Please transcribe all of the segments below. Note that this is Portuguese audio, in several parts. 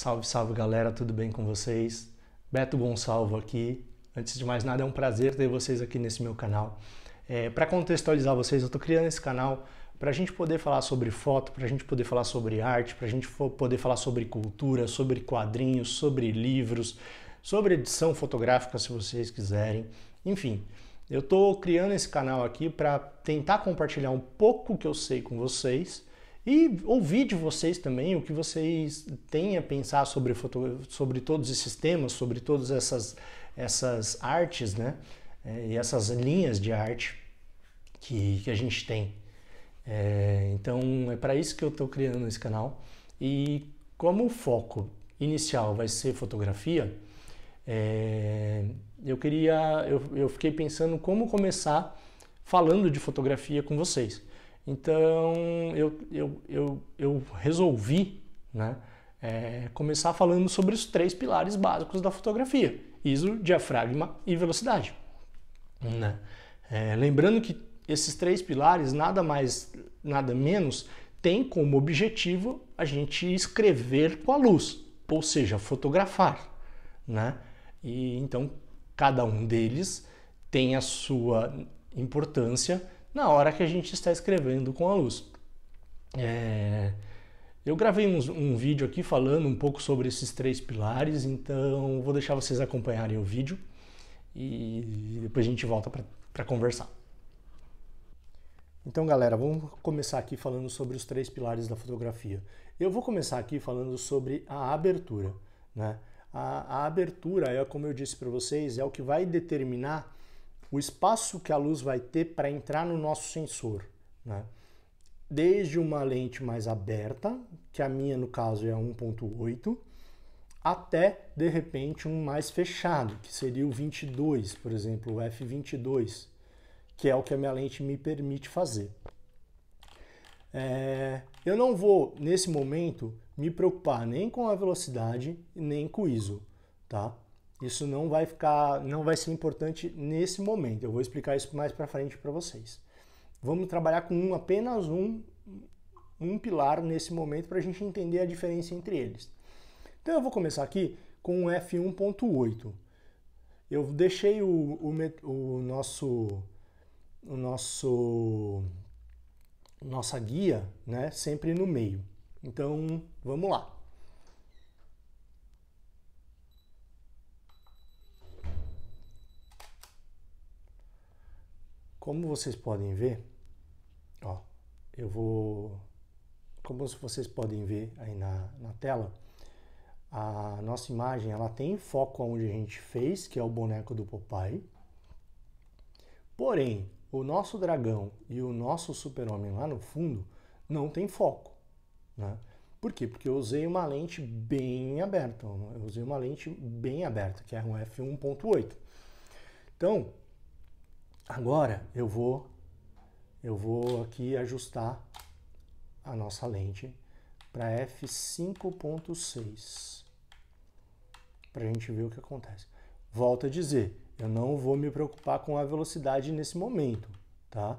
Salve, salve galera, tudo bem com vocês? Beto Gonçalvo aqui. Antes de mais nada, é um prazer ter vocês aqui nesse meu canal. É, para contextualizar vocês, eu estou criando esse canal para a gente poder falar sobre foto, para a gente poder falar sobre arte, para a gente poder falar sobre cultura, sobre quadrinhos, sobre livros, sobre edição fotográfica, se vocês quiserem. Enfim, eu estou criando esse canal aqui para tentar compartilhar um pouco que eu sei com vocês e ouvir de vocês também o que vocês têm a pensar sobre, foto, sobre todos esses temas, sobre todas essas, essas artes, né? É, e essas linhas de arte que, que a gente tem. É, então é para isso que eu estou criando esse canal. E como o foco inicial vai ser fotografia, é, eu queria, eu, eu fiquei pensando como começar falando de fotografia com vocês. Então eu, eu, eu, eu resolvi né, é, começar falando sobre os três pilares básicos da fotografia: ISO, diafragma e velocidade. Né? É, lembrando que esses três pilares, nada mais, nada menos, tem como objetivo a gente escrever com a luz, ou seja, fotografar, né? E então cada um deles tem a sua importância na hora que a gente está escrevendo com a luz. É... Eu gravei um, um vídeo aqui falando um pouco sobre esses três pilares, então vou deixar vocês acompanharem o vídeo e depois a gente volta para conversar. Então, galera, vamos começar aqui falando sobre os três pilares da fotografia. Eu vou começar aqui falando sobre a abertura. Né? A, a abertura, é, como eu disse para vocês, é o que vai determinar o espaço que a luz vai ter para entrar no nosso sensor. Né? Desde uma lente mais aberta, que a minha no caso é 1.8, até de repente um mais fechado, que seria o 22, por exemplo, o f22, que é o que a minha lente me permite fazer. É, eu não vou, nesse momento, me preocupar nem com a velocidade, nem com o ISO, tá? Isso não vai ficar, não vai ser importante nesse momento. Eu vou explicar isso mais para frente para vocês. Vamos trabalhar com um, apenas um, um pilar nesse momento para a gente entender a diferença entre eles. Então eu vou começar aqui com o F1.8. Eu deixei o, o, o nosso o nosso nossa guia, né, sempre no meio. Então, vamos lá. Como vocês podem ver, ó, eu vou, como vocês podem ver aí na, na tela, a nossa imagem ela tem foco onde a gente fez, que é o boneco do Popeye. Porém, o nosso dragão e o nosso super-homem lá no fundo não tem foco. Né? Por quê? Porque eu usei uma lente bem aberta. Eu usei uma lente bem aberta, que é um f1.8. Então, Agora eu vou eu vou aqui ajustar a nossa lente para f5.6 para a gente ver o que acontece. Volto a dizer, eu não vou me preocupar com a velocidade nesse momento, tá?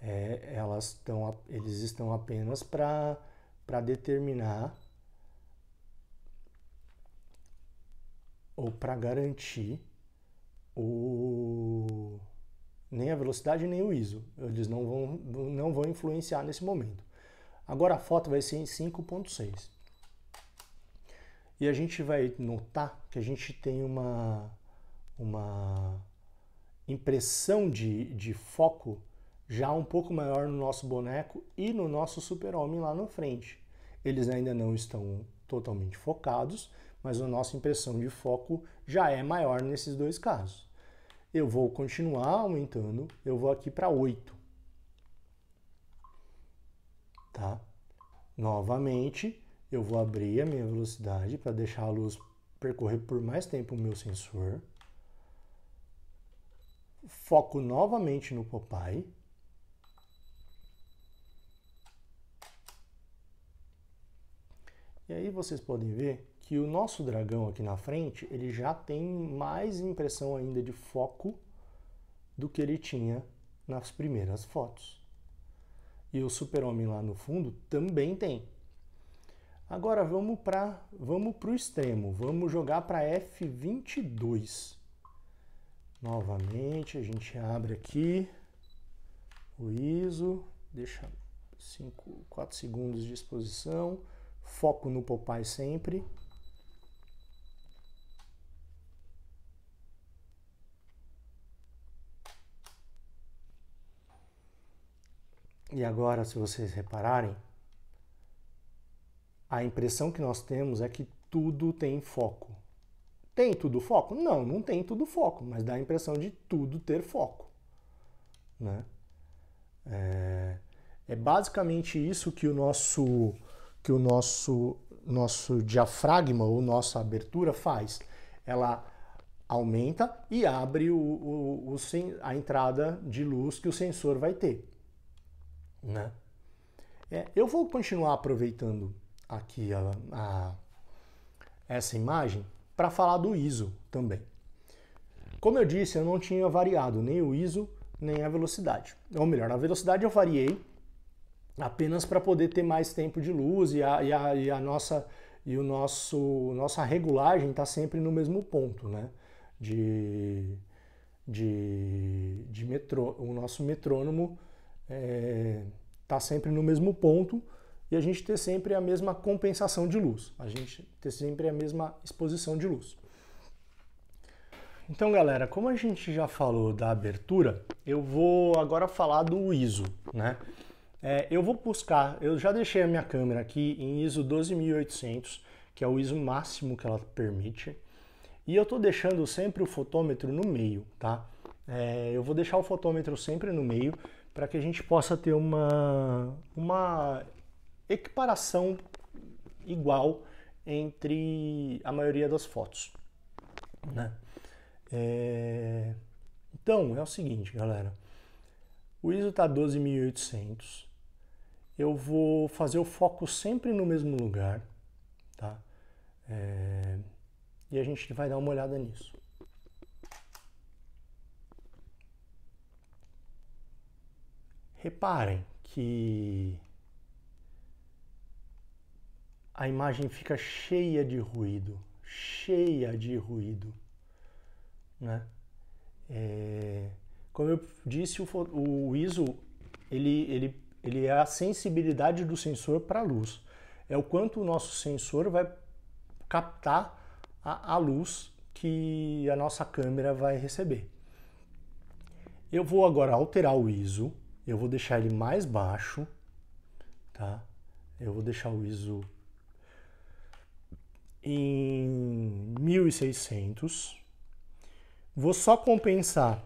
É, elas estão, eles estão apenas para para determinar ou para garantir o nem a velocidade nem o ISO. Eles não vão, não vão influenciar nesse momento. Agora a foto vai ser em 5.6. E a gente vai notar que a gente tem uma, uma impressão de, de foco já um pouco maior no nosso boneco e no nosso super-homem lá na frente. Eles ainda não estão totalmente focados, mas a nossa impressão de foco já é maior nesses dois casos eu vou continuar aumentando, eu vou aqui para 8. Tá? Novamente, eu vou abrir a minha velocidade para deixar a luz percorrer por mais tempo o meu sensor. Foco novamente no Popeye. E aí vocês podem ver que o nosso dragão aqui na frente, ele já tem mais impressão ainda de foco do que ele tinha nas primeiras fotos. E o super-homem lá no fundo também tem. Agora vamos para vamos o extremo, vamos jogar para F22. Novamente, a gente abre aqui o ISO, deixa 5, 4 segundos de exposição, foco no Popeye sempre. E agora, se vocês repararem, a impressão que nós temos é que tudo tem foco. Tem tudo foco? Não, não tem tudo foco, mas dá a impressão de tudo ter foco. Né? É, é basicamente isso que o nosso que o nosso nosso diafragma ou nossa abertura faz. Ela aumenta e abre o, o, o, a entrada de luz que o sensor vai ter né? É, eu vou continuar aproveitando aqui a, a, essa imagem para falar do ISO também. Como eu disse, eu não tinha variado nem o ISO nem a velocidade. Ou melhor, a velocidade eu variei apenas para poder ter mais tempo de luz e a, e a, e a nossa e o nosso nossa regulagem está sempre no mesmo ponto, né? De, de, de metrô, o nosso metrônomo é, tá sempre no mesmo ponto e a gente ter sempre a mesma compensação de luz, a gente ter sempre a mesma exposição de luz. Então, galera, como a gente já falou da abertura, eu vou agora falar do ISO, né? É, eu vou buscar, eu já deixei a minha câmera aqui em ISO 12800, que é o ISO máximo que ela permite, e eu estou deixando sempre o fotômetro no meio, tá? É, eu vou deixar o fotômetro sempre no meio, para que a gente possa ter uma, uma equiparação igual entre a maioria das fotos. Né? É... Então, é o seguinte, galera. O ISO está 12.800. Eu vou fazer o foco sempre no mesmo lugar, tá? É... E a gente vai dar uma olhada nisso. Reparem que a imagem fica cheia de ruído, cheia de ruído, né? É, como eu disse, o, o ISO ele, ele, ele é a sensibilidade do sensor para a luz. É o quanto o nosso sensor vai captar a, a luz que a nossa câmera vai receber. Eu vou agora alterar o ISO eu vou deixar ele mais baixo, tá? Eu vou deixar o ISO em 1600. Vou só compensar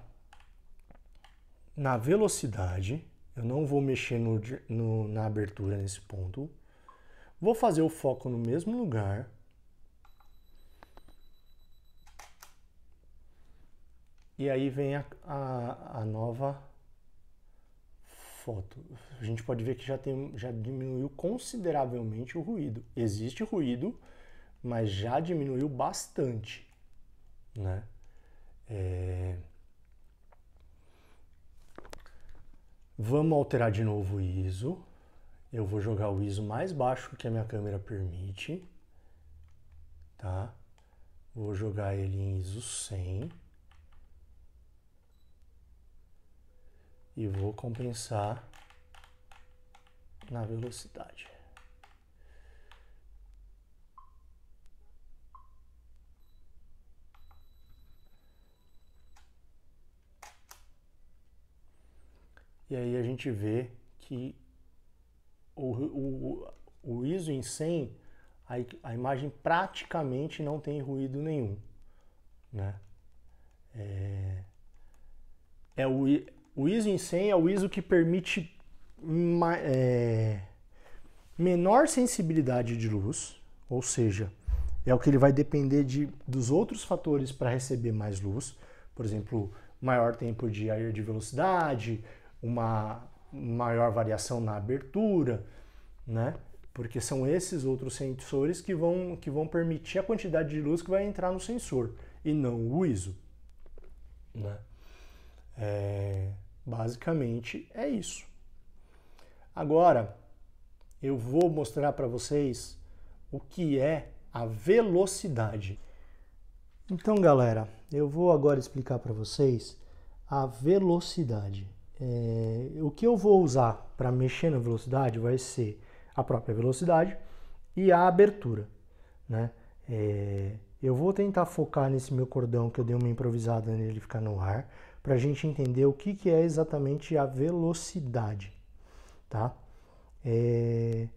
na velocidade, eu não vou mexer no, no, na abertura nesse ponto. Vou fazer o foco no mesmo lugar. E aí vem a, a, a nova foto, a gente pode ver que já, tem, já diminuiu consideravelmente o ruído. Existe ruído, mas já diminuiu bastante, né? É... Vamos alterar de novo o ISO. Eu vou jogar o ISO mais baixo que a minha câmera permite, tá? Vou jogar ele em ISO 100. e vou compensar na velocidade. E aí a gente vê que o, o, o ISO em 100, a, a imagem praticamente não tem ruído nenhum, né? É, é o, o ISO em 100 é o ISO que permite uma, é, menor sensibilidade de luz, ou seja, é o que ele vai depender de, dos outros fatores para receber mais luz, por exemplo, maior tempo de air de velocidade, uma maior variação na abertura, né? Porque são esses outros sensores que vão, que vão permitir a quantidade de luz que vai entrar no sensor e não o ISO, né? É... Basicamente é isso. Agora eu vou mostrar para vocês o que é a velocidade. Então, galera, eu vou agora explicar para vocês a velocidade. É, o que eu vou usar para mexer na velocidade vai ser a própria velocidade e a abertura. Né? É, eu vou tentar focar nesse meu cordão que eu dei uma improvisada nele ficar no ar para a gente entender o que, que é exatamente a velocidade, tá? É...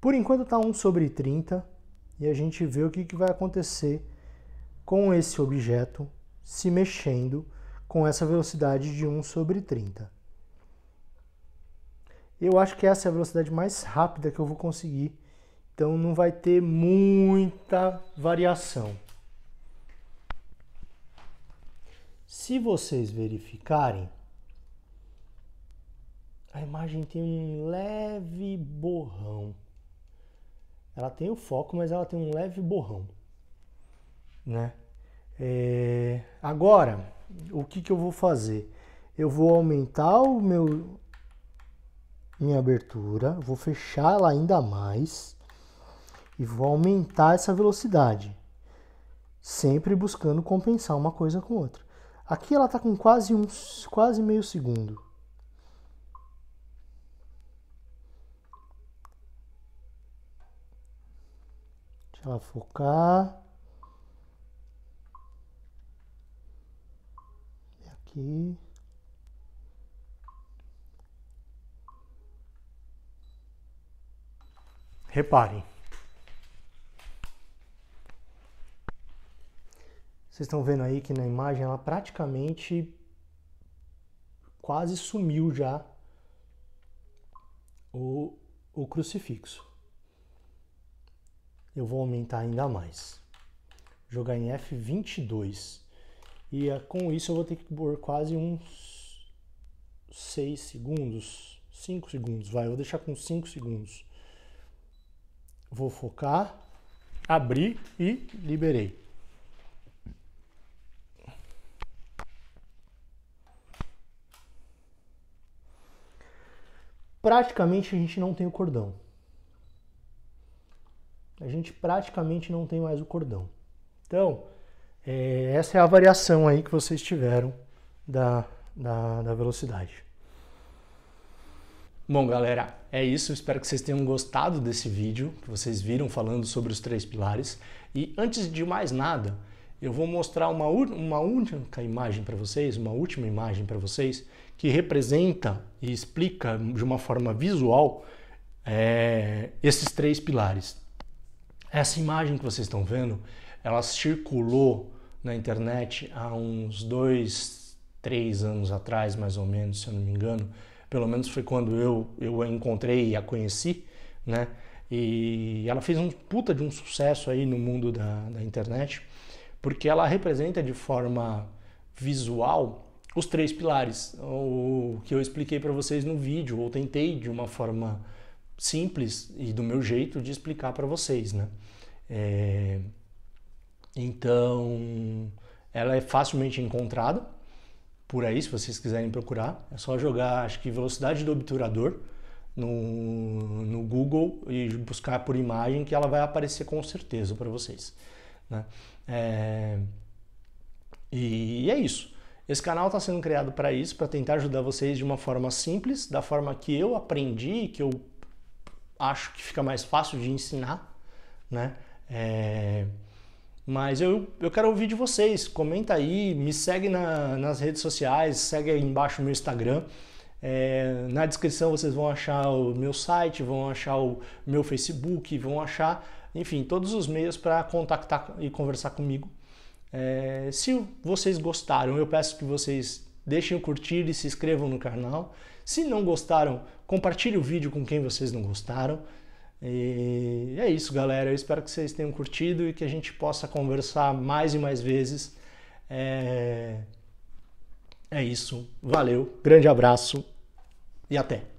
Por enquanto está 1 sobre 30 e a gente vê o que, que vai acontecer com esse objeto se mexendo com essa velocidade de 1 sobre 30. Eu acho que essa é a velocidade mais rápida que eu vou conseguir, então não vai ter muita variação. Se vocês verificarem, a imagem tem um leve borrão. Ela tem o foco, mas ela tem um leve borrão, né? É... Agora, o que, que eu vou fazer? Eu vou aumentar o meu minha abertura, vou fechar ela ainda mais e vou aumentar essa velocidade, sempre buscando compensar uma coisa com outra. Aqui ela está com quase, uns, quase meio segundo. Deixa ela focar. E aqui. Reparem. Vocês estão vendo aí que na imagem ela praticamente quase sumiu já o, o crucifixo. Eu vou aumentar ainda mais. Jogar em F22. E ah, com isso eu vou ter que pôr quase uns 6 segundos, 5 segundos, vai, eu vou deixar com 5 segundos. Vou focar, abrir e liberei. praticamente a gente não tem o cordão. A gente praticamente não tem mais o cordão. Então, é, essa é a variação aí que vocês tiveram da, da, da velocidade. Bom, galera, é isso. Espero que vocês tenham gostado desse vídeo que vocês viram falando sobre os três pilares. E antes de mais nada, eu vou mostrar uma, uma única imagem para vocês, uma última imagem para vocês, que representa e explica de uma forma visual é, esses três pilares. Essa imagem que vocês estão vendo, ela circulou na internet há uns dois, três anos atrás, mais ou menos, se eu não me engano. Pelo menos foi quando eu, eu a encontrei e a conheci, né? E ela fez um puta de um sucesso aí no mundo da, da internet porque ela representa de forma visual os três pilares, o que eu expliquei para vocês no vídeo, ou tentei de uma forma simples e do meu jeito de explicar para vocês, né? É... Então, ela é facilmente encontrada por aí, se vocês quiserem procurar. É só jogar, acho que velocidade do obturador no, no Google e buscar por imagem que ela vai aparecer com certeza para vocês, né? É... E é isso. Esse canal está sendo criado para isso, para tentar ajudar vocês de uma forma simples, da forma que eu aprendi, que eu acho que fica mais fácil de ensinar, né? É... Mas eu, eu quero ouvir de vocês. Comenta aí, me segue na, nas redes sociais, segue aí embaixo meu Instagram. É, na descrição vocês vão achar o meu site, vão achar o meu Facebook, vão achar enfim, todos os meios para contactar e conversar comigo. É, se vocês gostaram, eu peço que vocês deixem o curtir e se inscrevam no canal. Se não gostaram, compartilhe o vídeo com quem vocês não gostaram. E é isso, galera. Eu espero que vocês tenham curtido e que a gente possa conversar mais e mais vezes. É, é isso. Valeu, grande abraço e até!